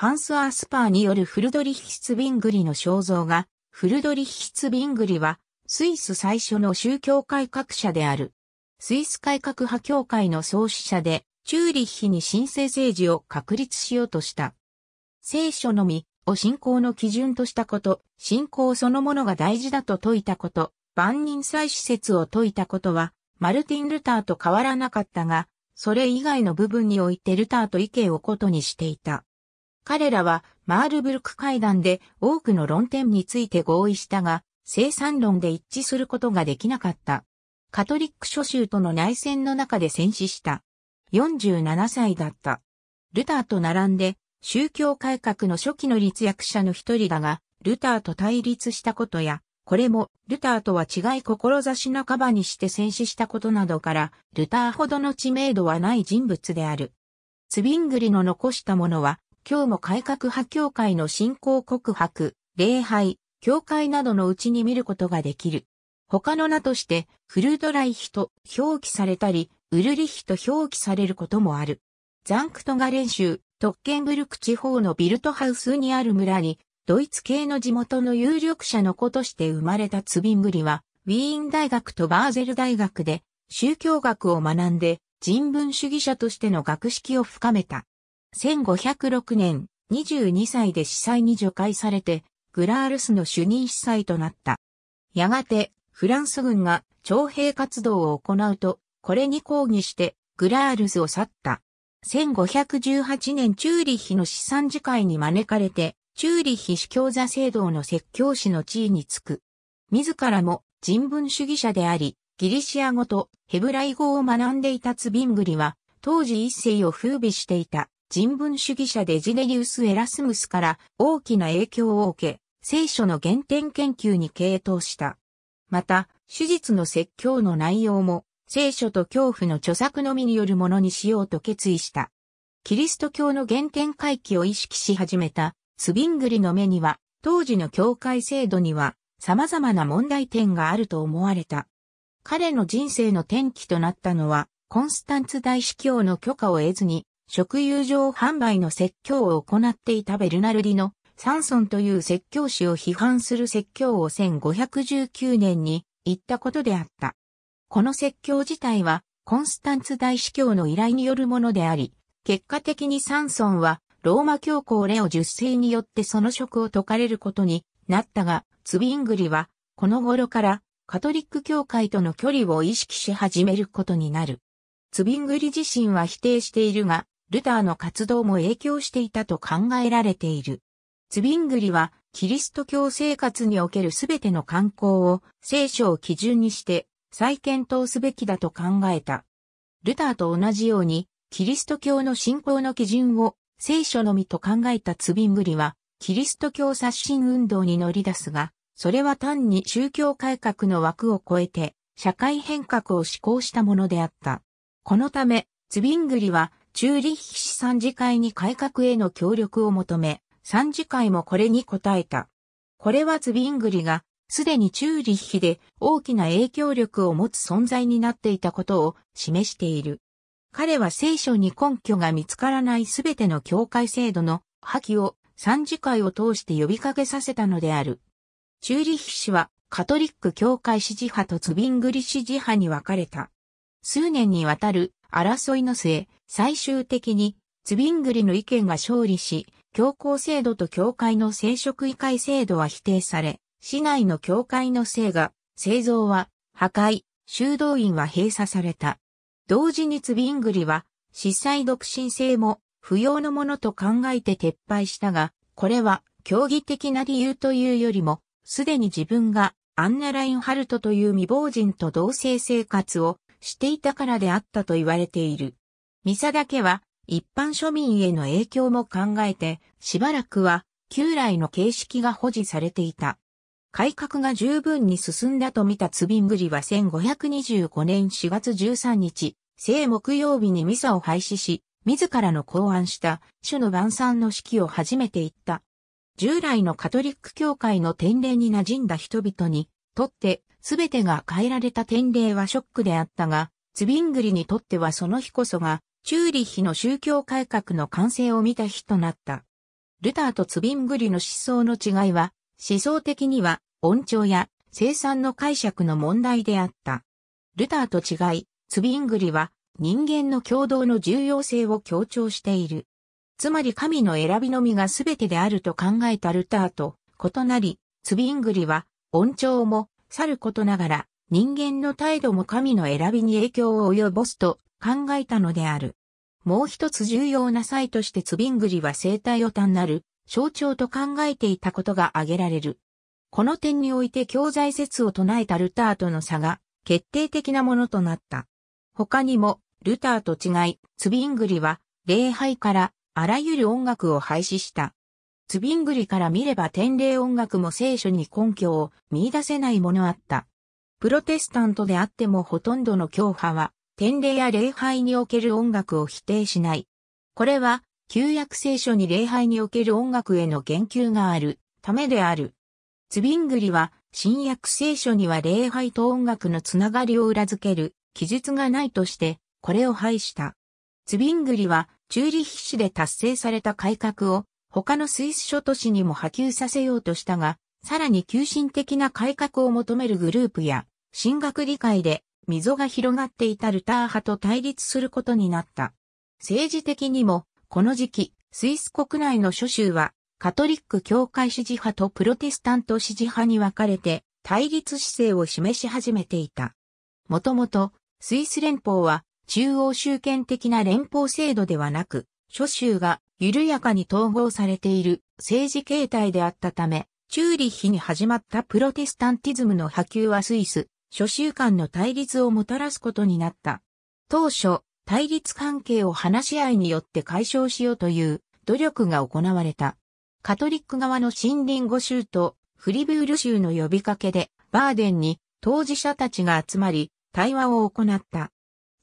ハンス・アースパーによるフルドリヒツビングリの肖像画、フルドリヒツビングリは、スイス最初の宗教改革者である。スイス改革派協会の創始者で、チューリッヒに神聖政治を確立しようとした。聖書のみを信仰の基準としたこと、信仰そのものが大事だと説いたこと、万人祭施設を説いたことは、マルティン・ルターと変わらなかったが、それ以外の部分においてルターと意見を異にしていた。彼らはマールブルク会談で多くの論点について合意したが、生産論で一致することができなかった。カトリック諸州との内戦の中で戦死した。47歳だった。ルターと並んで宗教改革の初期の立役者の一人だが、ルターと対立したことや、これもルターとは違い志半ばにして戦死したことなどから、ルターほどの知名度はない人物である。ツビングリの残したものは、今日も改革派教会の信仰告白、礼拝、教会などのうちに見ることができる。他の名として、フルドライヒと表記されたり、ウルリヒと表記されることもある。ザンクトガレン州、トッケンブルク地方のビルトハウスにある村に、ドイツ系の地元の有力者の子として生まれたツビングリは、ウィーン大学とバーゼル大学で宗教学を学んで人文主義者としての学識を深めた。1506年、22歳で司祭に除外されて、グラールスの主任司祭となった。やがて、フランス軍が徴兵活動を行うと、これに抗議して、グラールスを去った。1518年チューリッヒの資産次会に招かれて、チューリッヒ司教座制度の説教師の地位につく。自らも人文主義者であり、ギリシア語とヘブライ語を学んでいたツビングリは、当時一世を風靡していた人文主義者デジネリウス・エラスムスから大きな影響を受け、聖書の原点研究に傾倒した。また、手術の説教の内容も、聖書と恐怖の著作のみによるものにしようと決意した。キリスト教の原点回帰を意識し始めた、スビングリの目には、当時の教会制度には、様々な問題点があると思われた。彼の人生の転機となったのは、コンスタンツ大司教の許可を得ずに、食友情販売の説教を行っていたベルナルディのサンソンという説教師を批判する説教を1519年に言ったことであった。この説教自体はコンスタンツ大司教の依頼によるものであり、結果的にサンソンはローマ教皇レオ十世によってその職を解かれることになったが、ツビングリはこの頃からカトリック教会との距離を意識し始めることになる。ツビングリ自身は否定しているが、ルターの活動も影響していたと考えられている。ツビングリは、キリスト教生活におけるすべての観光を聖書を基準にして再検討すべきだと考えた。ルターと同じように、キリスト教の信仰の基準を聖書のみと考えたツビングリは、キリスト教刷新運動に乗り出すが、それは単に宗教改革の枠を超えて、社会変革を施行したものであった。このため、ツビングリは、チューリッヒ市参事会に改革への協力を求め、参事会もこれに応えた。これはズビングリが、すでにチューリッヒで大きな影響力を持つ存在になっていたことを示している。彼は聖書に根拠が見つからないすべての教会制度の破棄を参事会を通して呼びかけさせたのである。チューリッヒ氏はカトリック教会支持派とツビングリ支持派に分かれた。数年にわたる争いの末、最終的にツビングリの意見が勝利し、教皇制度と教会の聖職委会制度は否定され、市内の教会の聖が、製造は破壊、修道院は閉鎖された。同時にツビングリは、司祭独身制も不要のものと考えて撤廃したが、これは競技的な理由というよりも、すでに自分がアンナ・ラインハルトという未亡人と同性生活をしていたからであったと言われている。ミサだけは一般庶民への影響も考えて、しばらくは旧来の形式が保持されていた。改革が十分に進んだと見たツビングリは1525年4月13日、聖木曜日にミサを廃止し、自らの考案した種の晩餐の式を初めて言った。従来のカトリック教会の典礼に馴染んだ人々にとってすべてが変えられた典礼はショックであったが、ツビングリにとってはその日こそが、チューリッヒの宗教改革の完成を見た日となった。ルターとツビングリの思想の違いは、思想的には、恩調や生産の解釈の問題であった。ルターと違い、ツビングリは、人間の共同の重要性を強調している。つまり神の選びのみが全てであると考えたルターと異なり、ツビングリは、恩調もさることながら、人間の態度も神の選びに影響を及ぼすと考えたのである。もう一つ重要な際としてツビングリは生態を単なる象徴と考えていたことが挙げられる。この点において教材説を唱えたルターとの差が決定的なものとなった。他にも、ルターと違い、ツビングリは礼拝からあらゆる音楽を廃止した。ツビングリから見れば天霊音楽も聖書に根拠を見出せないものあった。プロテスタントであってもほとんどの教派は、天霊や礼拝における音楽を否定しない。これは、旧約聖書に礼拝における音楽への言及があるためである。ツビングリは、新約聖書には礼拝と音楽のつながりを裏付ける記述がないとして、これを排した。ツビングリは、チューリヒ市で達成された改革を他のスイス諸都市にも波及させようとしたが、さらに急進的な改革を求めるグループや、進学理解で溝が広がっていたルター派と対立することになった。政治的にも、この時期、スイス国内の諸州は、カトリック教会支持派とプロテスタント支持派に分かれて、対立姿勢を示し始めていた。もともと、スイス連邦は、中央集権的な連邦制度ではなく、諸州が緩やかに統合されている政治形態であったため、チューリッヒに始まったプロテスタンティズムの波及はスイス、諸州間の対立をもたらすことになった。当初、対立関係を話し合いによって解消しようという努力が行われた。カトリック側の森林5州とフリブール州の呼びかけでバーデンに当事者たちが集まり対話を行った。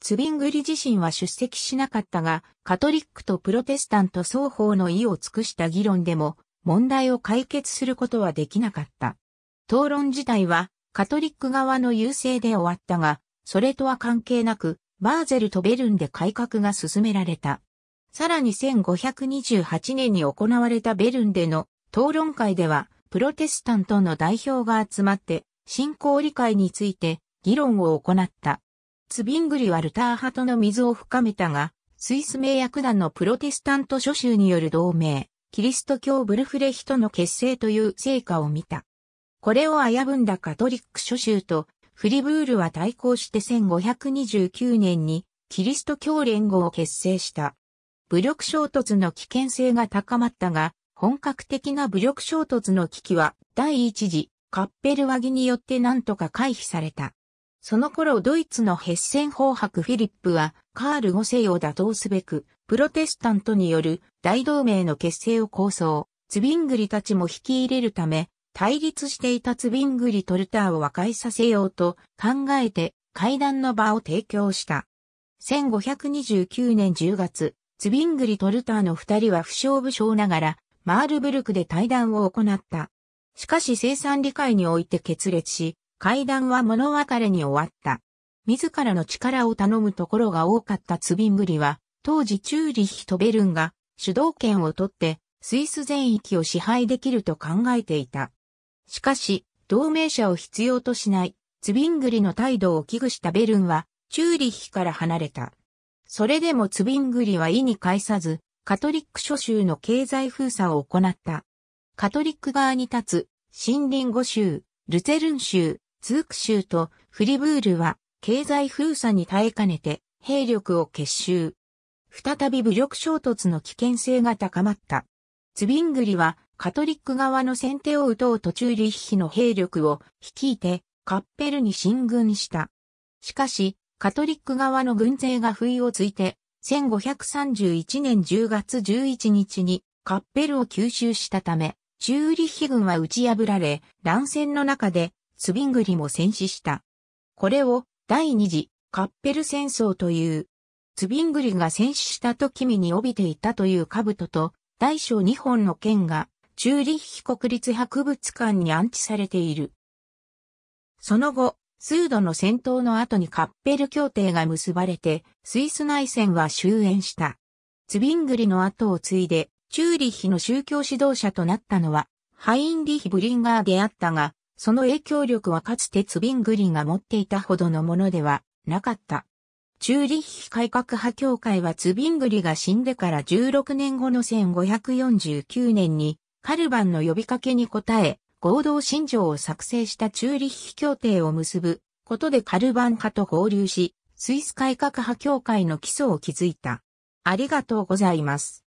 ツビングリ自身は出席しなかったが、カトリックとプロテスタント双方の意を尽くした議論でも、問題を解決することはできなかった。討論自体は、カトリック側の優勢で終わったが、それとは関係なく、バーゼルとベルンで改革が進められた。さらに1528年に行われたベルンでの討論会では、プロテスタントの代表が集まって、信仰理解について議論を行った。ツビングリはルター派との水を深めたが、スイス名役団のプロテスタント諸州による同盟、キリスト教ブルフレヒとの結成という成果を見た。これを危ぶんだカトリック諸州とフリブールは対抗して1529年にキリスト教連合を結成した。武力衝突の危険性が高まったが、本格的な武力衝突の危機は第一次カッペルワギによって何とか回避された。その頃ドイツのヘッセン法伯フィリップは、カール5世を打倒すべく、プロテスタントによる大同盟の結成を構想、ツビングリたちも引き入れるため、対立していたツビングリ・トルターを和解させようと考えて会談の場を提供した。1529年10月、ツビングリ・トルターの二人は不詳不詳ながら、マールブルクで対談を行った。しかし生産理解において決裂し、会談は物別れに終わった。自らの力を頼むところが多かったツビングリは、当時チューリヒとベルンが主導権を取ってスイス全域を支配できると考えていた。しかし、同盟者を必要としないツビングリの態度を危惧したベルンは、チューリヒから離れた。それでもツビングリは意に介さず、カトリック諸州の経済封鎖を行った。カトリック側に立つ、森林五州、ルツェルン州、ツーク州とフリブールは経済封鎖に耐えかねて兵力を結集。再び武力衝突の危険性が高まった。ツビングリはカトリック側の先手を打とう途中リッヒの兵力を率いてカッペルに進軍した。しかし、カトリック側の軍勢が不意をついて、1531年10月11日にカッペルを吸収したため、チューリッヒ軍は打ち破られ、乱戦の中でツビングリも戦死した。これを第二次カッペル戦争という、ツビングリが戦死した時身に帯びていたという兜と、大小2本の剣が、チューリッヒ国立博物館に安置されている。その後、数度の戦闘の後にカッペル協定が結ばれて、スイス内戦は終焉した。ツビングリの後を継いで、チューリッヒの宗教指導者となったのは、ハインリヒ・ブリンガーであったが、その影響力はかつてツビングリが持っていたほどのものではなかった。チューリッヒ改革派協会はツビングリが死んでから16年後の1549年にカルバンの呼びかけに応え、合同信条を作成したチューリッヒ協定を結ぶことでカルバン派と合流し、スイス改革派協会の基礎を築いた。ありがとうございます。